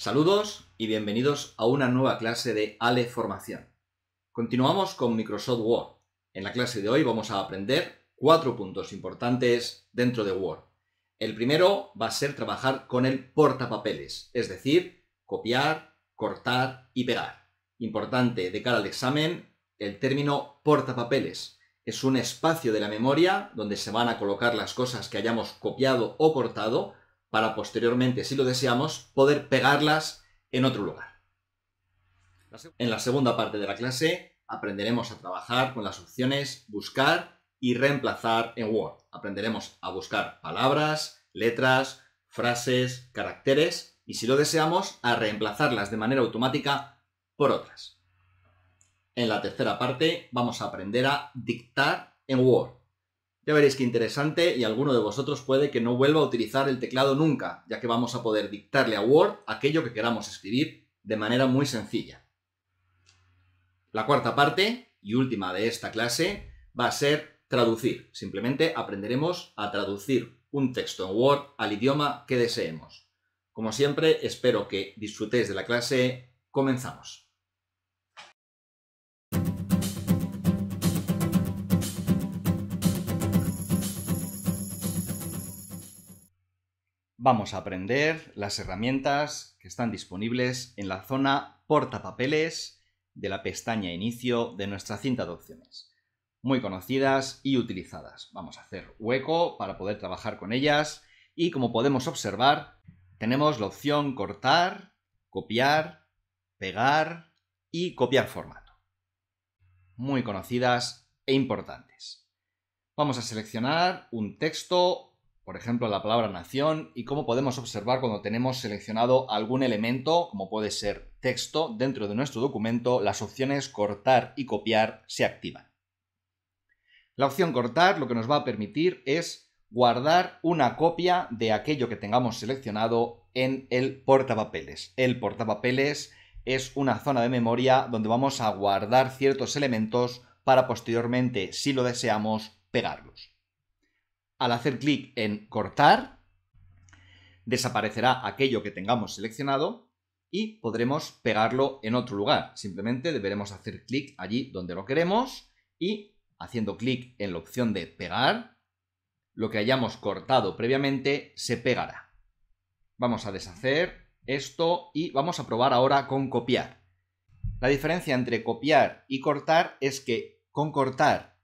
Saludos y bienvenidos a una nueva clase de Ale Formación. Continuamos con Microsoft Word. En la clase de hoy vamos a aprender cuatro puntos importantes dentro de Word. El primero va a ser trabajar con el portapapeles, es decir, copiar, cortar y pegar. Importante de cara al examen el término portapapeles. Es un espacio de la memoria donde se van a colocar las cosas que hayamos copiado o cortado para posteriormente, si lo deseamos, poder pegarlas en otro lugar. En la segunda parte de la clase aprenderemos a trabajar con las opciones buscar y reemplazar en Word. Aprenderemos a buscar palabras, letras, frases, caracteres y si lo deseamos a reemplazarlas de manera automática por otras. En la tercera parte vamos a aprender a dictar en Word ya veréis qué interesante y alguno de vosotros puede que no vuelva a utilizar el teclado nunca, ya que vamos a poder dictarle a Word aquello que queramos escribir de manera muy sencilla. La cuarta parte y última de esta clase va a ser traducir. Simplemente aprenderemos a traducir un texto en Word al idioma que deseemos. Como siempre, espero que disfrutéis de la clase. Comenzamos. Vamos a aprender las herramientas que están disponibles en la zona portapapeles de la pestaña inicio de nuestra cinta de opciones. Muy conocidas y utilizadas. Vamos a hacer hueco para poder trabajar con ellas y como podemos observar tenemos la opción cortar, copiar, pegar y copiar formato. Muy conocidas e importantes. Vamos a seleccionar un texto por ejemplo, la palabra nación y cómo podemos observar cuando tenemos seleccionado algún elemento, como puede ser texto, dentro de nuestro documento, las opciones cortar y copiar se activan. La opción cortar lo que nos va a permitir es guardar una copia de aquello que tengamos seleccionado en el portapapeles. El portapapeles es una zona de memoria donde vamos a guardar ciertos elementos para posteriormente, si lo deseamos, pegarlos. Al hacer clic en cortar, desaparecerá aquello que tengamos seleccionado y podremos pegarlo en otro lugar. Simplemente deberemos hacer clic allí donde lo queremos y haciendo clic en la opción de pegar, lo que hayamos cortado previamente se pegará. Vamos a deshacer esto y vamos a probar ahora con copiar. La diferencia entre copiar y cortar es que con cortar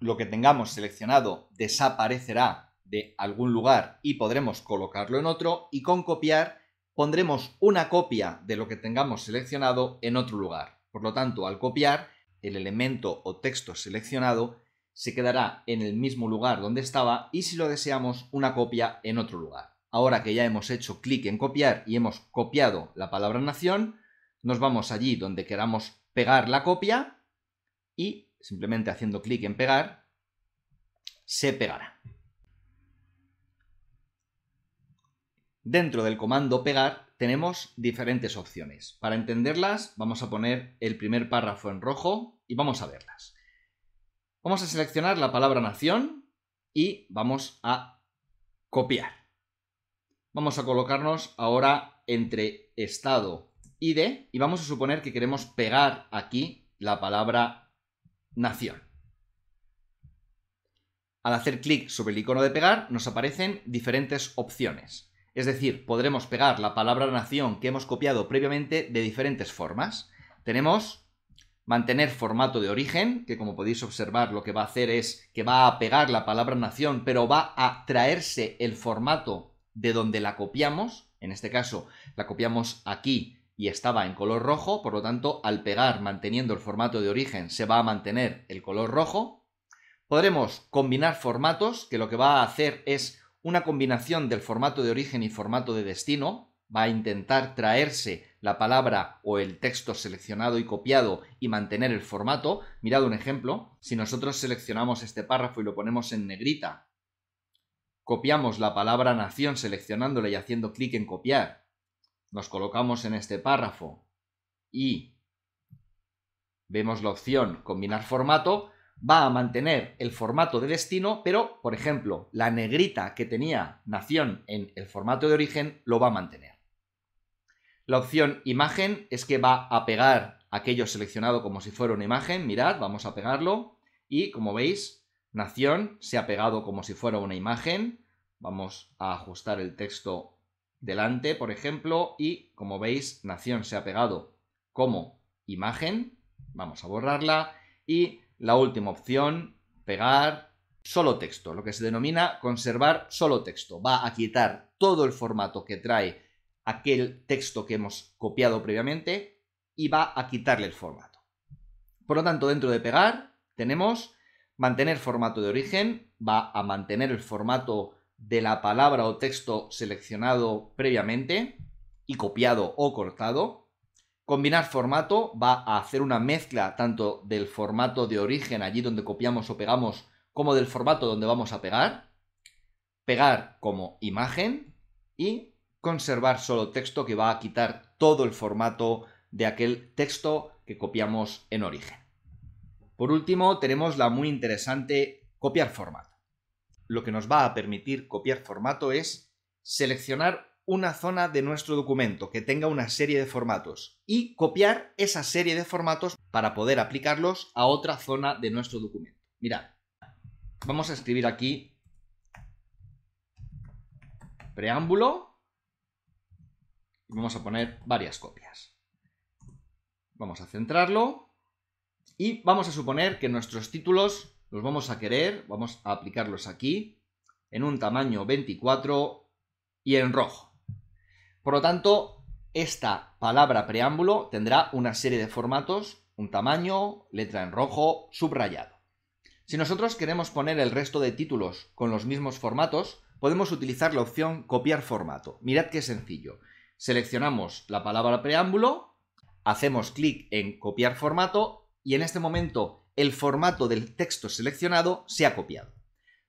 lo que tengamos seleccionado desaparecerá de algún lugar y podremos colocarlo en otro y con copiar pondremos una copia de lo que tengamos seleccionado en otro lugar. Por lo tanto, al copiar, el elemento o texto seleccionado se quedará en el mismo lugar donde estaba y si lo deseamos una copia en otro lugar. Ahora que ya hemos hecho clic en copiar y hemos copiado la palabra nación, nos vamos allí donde queramos pegar la copia y simplemente haciendo clic en pegar, se pegará. Dentro del comando pegar tenemos diferentes opciones. Para entenderlas vamos a poner el primer párrafo en rojo y vamos a verlas. Vamos a seleccionar la palabra nación y vamos a copiar. Vamos a colocarnos ahora entre estado y de y vamos a suponer que queremos pegar aquí la palabra nación. Al hacer clic sobre el icono de pegar nos aparecen diferentes opciones. Es decir, podremos pegar la palabra nación que hemos copiado previamente de diferentes formas. Tenemos mantener formato de origen, que como podéis observar lo que va a hacer es que va a pegar la palabra nación, pero va a traerse el formato de donde la copiamos. En este caso, la copiamos aquí y estaba en color rojo, por lo tanto, al pegar manteniendo el formato de origen se va a mantener el color rojo. Podremos combinar formatos, que lo que va a hacer es una combinación del formato de origen y formato de destino. Va a intentar traerse la palabra o el texto seleccionado y copiado y mantener el formato. Mirad un ejemplo. Si nosotros seleccionamos este párrafo y lo ponemos en negrita, copiamos la palabra nación seleccionándola y haciendo clic en copiar nos colocamos en este párrafo y vemos la opción combinar formato, va a mantener el formato de destino, pero, por ejemplo, la negrita que tenía nación en el formato de origen lo va a mantener. La opción imagen es que va a pegar aquello seleccionado como si fuera una imagen. Mirad, vamos a pegarlo. Y como veis, nación se ha pegado como si fuera una imagen. Vamos a ajustar el texto delante, por ejemplo, y como veis, nación se ha pegado como imagen. Vamos a borrarla. Y la última opción, pegar solo texto, lo que se denomina conservar solo texto. Va a quitar todo el formato que trae aquel texto que hemos copiado previamente y va a quitarle el formato. Por lo tanto, dentro de pegar tenemos mantener formato de origen, va a mantener el formato de la palabra o texto seleccionado previamente y copiado o cortado. Combinar formato va a hacer una mezcla tanto del formato de origen, allí donde copiamos o pegamos, como del formato donde vamos a pegar. Pegar como imagen y conservar solo texto que va a quitar todo el formato de aquel texto que copiamos en origen. Por último, tenemos la muy interesante copiar formato lo que nos va a permitir copiar formato es seleccionar una zona de nuestro documento que tenga una serie de formatos y copiar esa serie de formatos para poder aplicarlos a otra zona de nuestro documento. Mirad, vamos a escribir aquí preámbulo y vamos a poner varias copias. Vamos a centrarlo y vamos a suponer que nuestros títulos los vamos a querer, vamos a aplicarlos aquí, en un tamaño 24 y en rojo. Por lo tanto, esta palabra preámbulo tendrá una serie de formatos, un tamaño, letra en rojo, subrayado. Si nosotros queremos poner el resto de títulos con los mismos formatos, podemos utilizar la opción copiar formato. Mirad qué sencillo. Seleccionamos la palabra preámbulo, hacemos clic en copiar formato y en este momento el formato del texto seleccionado se ha copiado.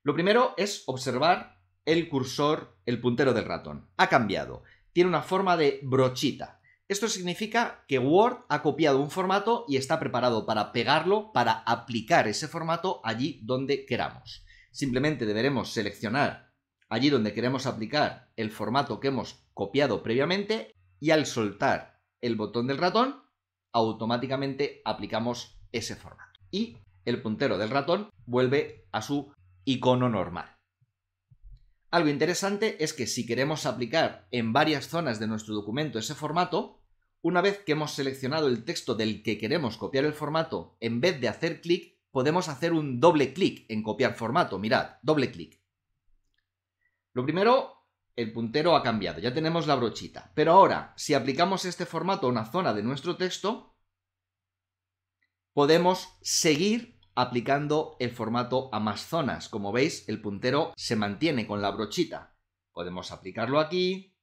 Lo primero es observar el cursor, el puntero del ratón. Ha cambiado. Tiene una forma de brochita. Esto significa que Word ha copiado un formato y está preparado para pegarlo, para aplicar ese formato allí donde queramos. Simplemente deberemos seleccionar allí donde queremos aplicar el formato que hemos copiado previamente y al soltar el botón del ratón automáticamente aplicamos ese formato y el puntero del ratón vuelve a su icono normal. Algo interesante es que si queremos aplicar en varias zonas de nuestro documento ese formato, una vez que hemos seleccionado el texto del que queremos copiar el formato, en vez de hacer clic, podemos hacer un doble clic en copiar formato. Mirad, doble clic. Lo primero, el puntero ha cambiado, ya tenemos la brochita. Pero ahora, si aplicamos este formato a una zona de nuestro texto, podemos seguir aplicando el formato a más zonas. Como veis, el puntero se mantiene con la brochita. Podemos aplicarlo aquí,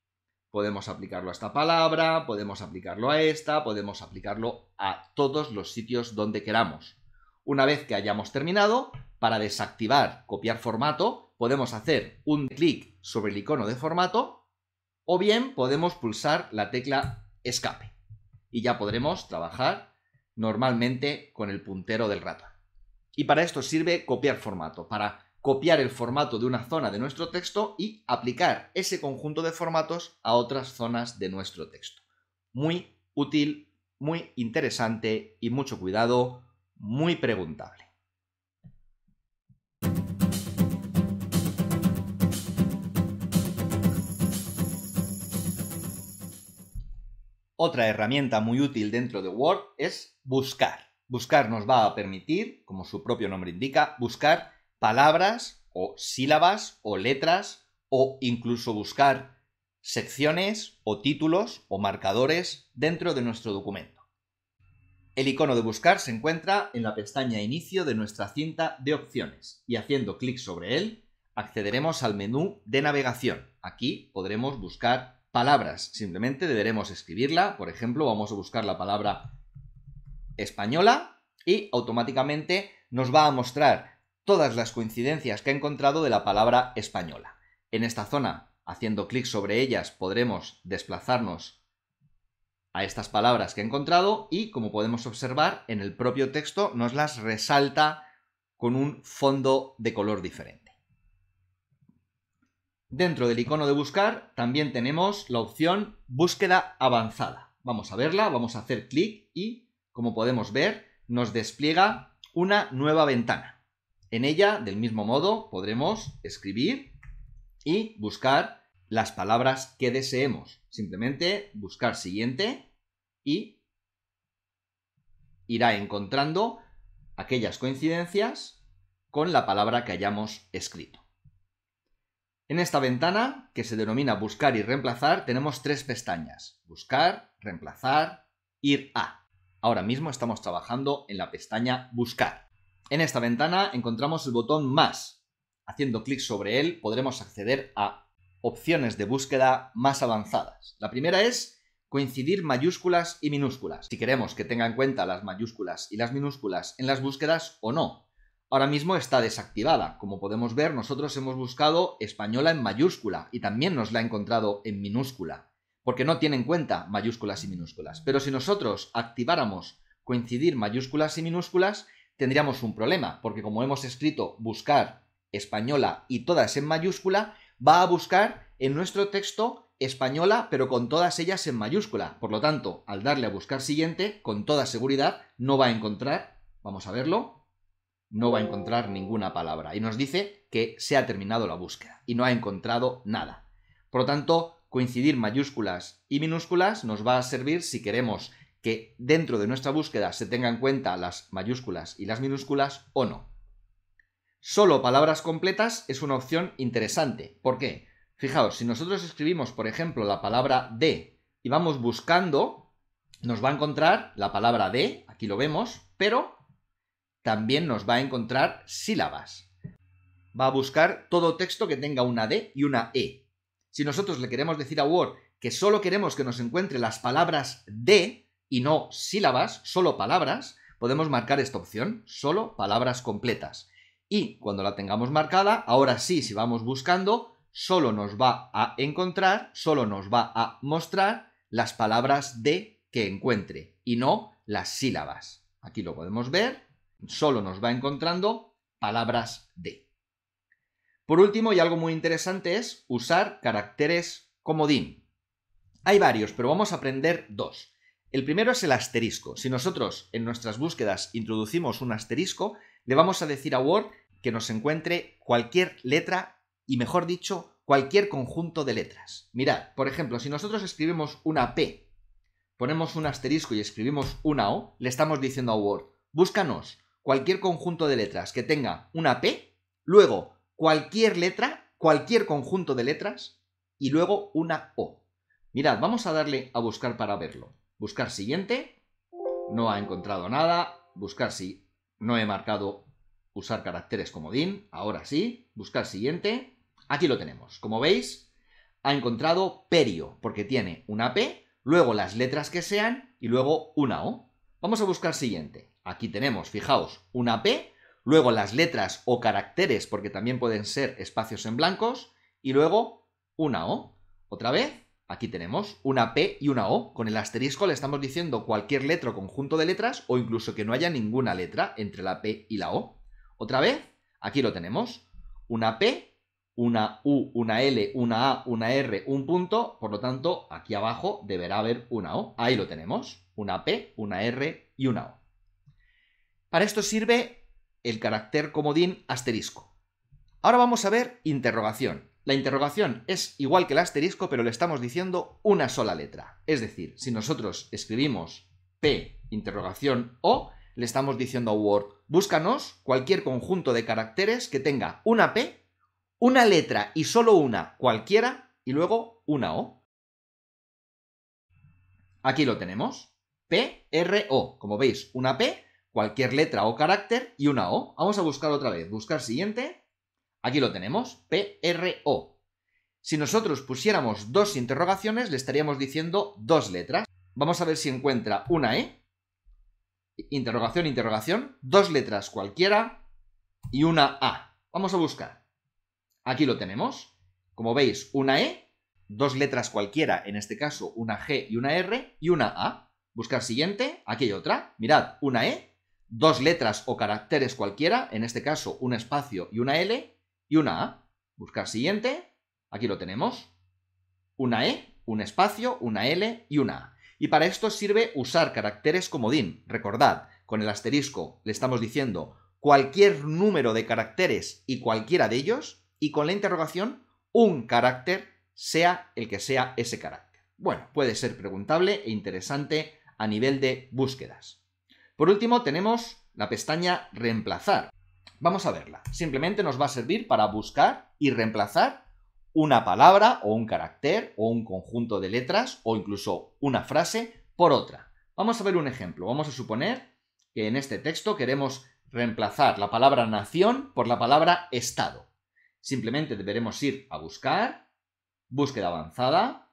podemos aplicarlo a esta palabra, podemos aplicarlo a esta, podemos aplicarlo a todos los sitios donde queramos. Una vez que hayamos terminado, para desactivar copiar formato, podemos hacer un clic sobre el icono de formato o bien podemos pulsar la tecla escape y ya podremos trabajar normalmente con el puntero del ratón. Y para esto sirve copiar formato, para copiar el formato de una zona de nuestro texto y aplicar ese conjunto de formatos a otras zonas de nuestro texto. Muy útil, muy interesante y mucho cuidado, muy preguntable. Otra herramienta muy útil dentro de Word es buscar. Buscar nos va a permitir, como su propio nombre indica, buscar palabras o sílabas o letras o incluso buscar secciones o títulos o marcadores dentro de nuestro documento. El icono de buscar se encuentra en la pestaña inicio de nuestra cinta de opciones y haciendo clic sobre él accederemos al menú de navegación. Aquí podremos buscar palabras. Simplemente deberemos escribirla. Por ejemplo, vamos a buscar la palabra española y automáticamente nos va a mostrar todas las coincidencias que ha encontrado de la palabra española. En esta zona, haciendo clic sobre ellas, podremos desplazarnos a estas palabras que he encontrado y, como podemos observar, en el propio texto nos las resalta con un fondo de color diferente. Dentro del icono de buscar también tenemos la opción búsqueda avanzada. Vamos a verla, vamos a hacer clic y, como podemos ver, nos despliega una nueva ventana. En ella, del mismo modo, podremos escribir y buscar las palabras que deseemos. Simplemente buscar siguiente y irá encontrando aquellas coincidencias con la palabra que hayamos escrito. En esta ventana, que se denomina Buscar y Reemplazar, tenemos tres pestañas. Buscar, Reemplazar, Ir a. Ahora mismo estamos trabajando en la pestaña Buscar. En esta ventana encontramos el botón Más. Haciendo clic sobre él podremos acceder a opciones de búsqueda más avanzadas. La primera es coincidir mayúsculas y minúsculas, si queremos que tenga en cuenta las mayúsculas y las minúsculas en las búsquedas o no, ahora mismo está desactivada. Como podemos ver, nosotros hemos buscado española en mayúscula y también nos la ha encontrado en minúscula, porque no tiene en cuenta mayúsculas y minúsculas. Pero si nosotros activáramos coincidir mayúsculas y minúsculas, tendríamos un problema, porque como hemos escrito buscar española y todas en mayúscula, va a buscar en nuestro texto española pero con todas ellas en mayúscula. Por lo tanto, al darle a buscar siguiente, con toda seguridad no va a encontrar, vamos a verlo, no va a encontrar ninguna palabra. Y nos dice que se ha terminado la búsqueda y no ha encontrado nada. Por lo tanto, coincidir mayúsculas y minúsculas nos va a servir si queremos que dentro de nuestra búsqueda se tengan en cuenta las mayúsculas y las minúsculas o no. Solo palabras completas es una opción interesante. ¿Por qué? Fijaos, si nosotros escribimos, por ejemplo, la palabra de y vamos buscando, nos va a encontrar la palabra de, aquí lo vemos, pero también nos va a encontrar sílabas. Va a buscar todo texto que tenga una D y una E. Si nosotros le queremos decir a Word que solo queremos que nos encuentre las palabras D y no sílabas, solo palabras, podemos marcar esta opción, solo palabras completas. Y cuando la tengamos marcada, ahora sí, si vamos buscando, solo nos va a encontrar, solo nos va a mostrar las palabras D que encuentre y no las sílabas. Aquí lo podemos ver solo nos va encontrando palabras de. Por último, y algo muy interesante es usar caracteres comodín. Hay varios, pero vamos a aprender dos. El primero es el asterisco. Si nosotros en nuestras búsquedas introducimos un asterisco, le vamos a decir a Word que nos encuentre cualquier letra y, mejor dicho, cualquier conjunto de letras. Mirad, por ejemplo, si nosotros escribimos una P, ponemos un asterisco y escribimos una O, le estamos diciendo a Word, búscanos cualquier conjunto de letras que tenga una P, luego cualquier letra, cualquier conjunto de letras y luego una O. Mirad, vamos a darle a buscar para verlo. Buscar siguiente, no ha encontrado nada, buscar si no he marcado usar caracteres comodín, ahora sí, buscar siguiente, aquí lo tenemos. Como veis, ha encontrado perio, porque tiene una P, luego las letras que sean y luego una O. Vamos a buscar siguiente. Aquí tenemos, fijaos, una P, luego las letras o caracteres, porque también pueden ser espacios en blancos, y luego una O. Otra vez, aquí tenemos una P y una O. Con el asterisco le estamos diciendo cualquier letra o conjunto de letras, o incluso que no haya ninguna letra entre la P y la O. Otra vez, aquí lo tenemos, una P una U, una L, una A, una R, un punto, por lo tanto, aquí abajo deberá haber una O. Ahí lo tenemos, una P, una R y una O. Para esto sirve el carácter comodín asterisco. Ahora vamos a ver interrogación. La interrogación es igual que el asterisco, pero le estamos diciendo una sola letra. Es decir, si nosotros escribimos P interrogación O, le estamos diciendo a Word, búscanos cualquier conjunto de caracteres que tenga una P, una letra y solo una cualquiera, y luego una O. Aquí lo tenemos. P, R, O. Como veis, una P, cualquier letra o carácter y una O. Vamos a buscar otra vez. Buscar siguiente. Aquí lo tenemos. P-R-O. Si nosotros pusiéramos dos interrogaciones, le estaríamos diciendo dos letras. Vamos a ver si encuentra una E. Interrogación, interrogación. Dos letras cualquiera y una A. Vamos a buscar. Aquí lo tenemos. Como veis, una E, dos letras cualquiera, en este caso una G y una R, y una A. Buscar siguiente, aquí hay otra. Mirad, una E dos letras o caracteres cualquiera, en este caso un espacio y una L, y una A. Buscar siguiente, aquí lo tenemos. Una E, un espacio, una L y una A. Y para esto sirve usar caracteres comodín. Recordad, con el asterisco le estamos diciendo cualquier número de caracteres y cualquiera de ellos, y con la interrogación, un carácter, sea el que sea ese carácter. Bueno, puede ser preguntable e interesante a nivel de búsquedas. Por último, tenemos la pestaña reemplazar. Vamos a verla. Simplemente nos va a servir para buscar y reemplazar una palabra o un carácter o un conjunto de letras o incluso una frase por otra. Vamos a ver un ejemplo. Vamos a suponer que en este texto queremos reemplazar la palabra nación por la palabra estado. Simplemente deberemos ir a buscar, búsqueda avanzada,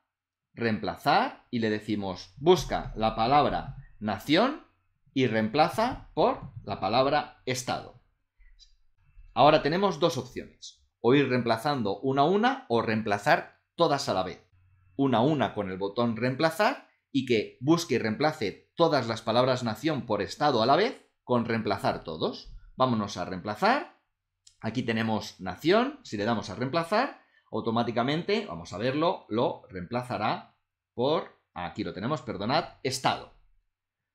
reemplazar y le decimos busca la palabra nación y reemplaza por la palabra estado. Ahora tenemos dos opciones, o ir reemplazando una a una o reemplazar todas a la vez. Una a una con el botón reemplazar y que busque y reemplace todas las palabras nación por estado a la vez con reemplazar todos. Vámonos a reemplazar. Aquí tenemos nación, si le damos a reemplazar, automáticamente, vamos a verlo, lo reemplazará por, aquí lo tenemos, perdonad, estado.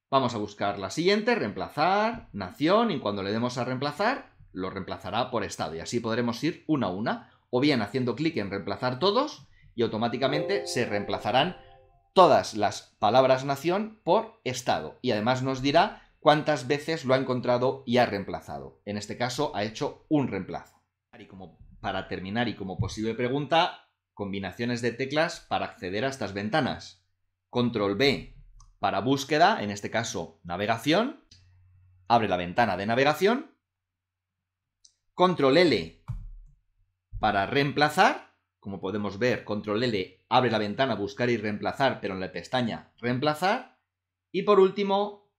Vamos a buscar la siguiente, reemplazar, nación, y cuando le demos a reemplazar, lo reemplazará por estado. Y así podremos ir una a una, o bien haciendo clic en reemplazar todos, y automáticamente se reemplazarán todas las palabras nación por estado. Y además nos dirá cuántas veces lo ha encontrado y ha reemplazado. En este caso ha hecho un reemplazo. Y como para terminar y como posible pregunta, combinaciones de teclas para acceder a estas ventanas. Control B para búsqueda, en este caso navegación, abre la ventana de navegación, control L para reemplazar, como podemos ver, control L abre la ventana buscar y reemplazar, pero en la pestaña reemplazar, y por último,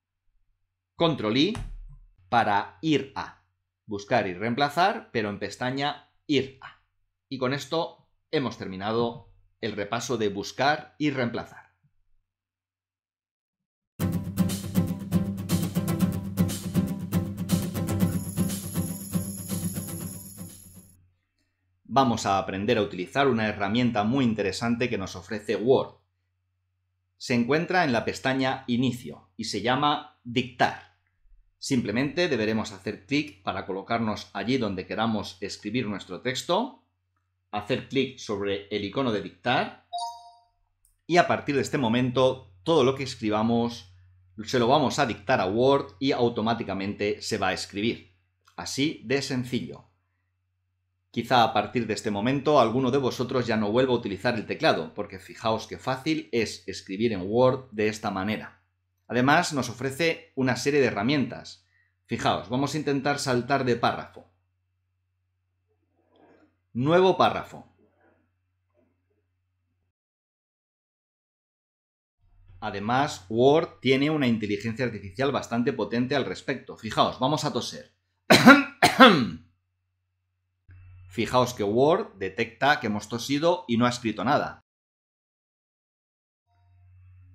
control I para ir a, buscar y reemplazar, pero en pestaña ir a. Y con esto hemos terminado el repaso de buscar y reemplazar. vamos a aprender a utilizar una herramienta muy interesante que nos ofrece Word. Se encuentra en la pestaña Inicio y se llama Dictar. Simplemente deberemos hacer clic para colocarnos allí donde queramos escribir nuestro texto, hacer clic sobre el icono de Dictar y a partir de este momento todo lo que escribamos se lo vamos a dictar a Word y automáticamente se va a escribir. Así de sencillo. Quizá a partir de este momento alguno de vosotros ya no vuelva a utilizar el teclado, porque fijaos qué fácil es escribir en Word de esta manera. Además, nos ofrece una serie de herramientas. Fijaos, vamos a intentar saltar de párrafo. Nuevo párrafo. Además, Word tiene una inteligencia artificial bastante potente al respecto. Fijaos, vamos a toser. Fijaos que Word detecta que hemos tosido y no ha escrito nada.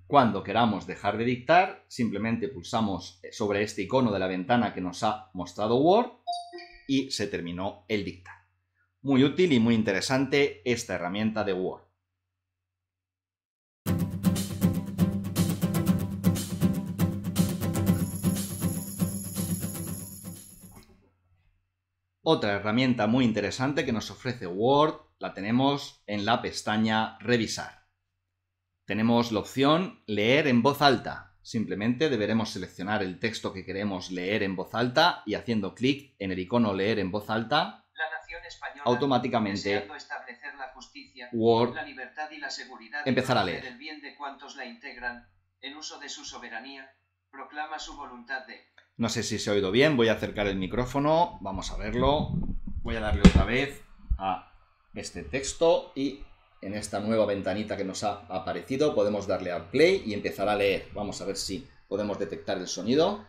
Cuando queramos dejar de dictar, simplemente pulsamos sobre este icono de la ventana que nos ha mostrado Word y se terminó el dictar. Muy útil y muy interesante esta herramienta de Word. Otra herramienta muy interesante que nos ofrece Word la tenemos en la pestaña Revisar. Tenemos la opción Leer en voz alta. Simplemente deberemos seleccionar el texto que queremos leer en voz alta y haciendo clic en el icono Leer en voz alta, automáticamente establecer la justicia, Word libertad y la seguridad empezará a leer. bien de cuantos la integran, en uso de su soberanía, proclama su voluntad de no sé si se ha oído bien, voy a acercar el micrófono, vamos a verlo. Voy a darle otra vez a este texto y en esta nueva ventanita que nos ha aparecido podemos darle a play y empezar a leer. Vamos a ver si podemos detectar el sonido.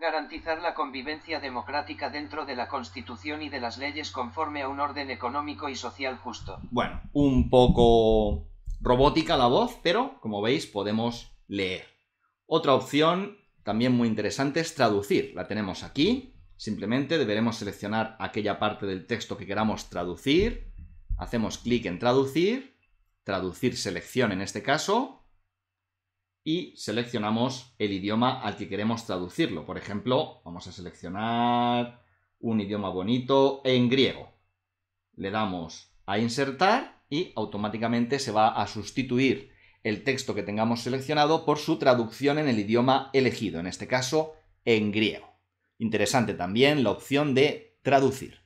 Garantizar la convivencia democrática dentro de la Constitución y de las leyes conforme a un orden económico y social justo. Bueno, un poco robótica la voz, pero como veis podemos leer. Otra opción también muy interesante es traducir. La tenemos aquí. Simplemente deberemos seleccionar aquella parte del texto que queramos traducir. Hacemos clic en traducir, traducir selección en este caso, y seleccionamos el idioma al que queremos traducirlo. Por ejemplo, vamos a seleccionar un idioma bonito en griego. Le damos a insertar y automáticamente se va a sustituir el texto que tengamos seleccionado por su traducción en el idioma elegido, en este caso en griego. Interesante también la opción de traducir.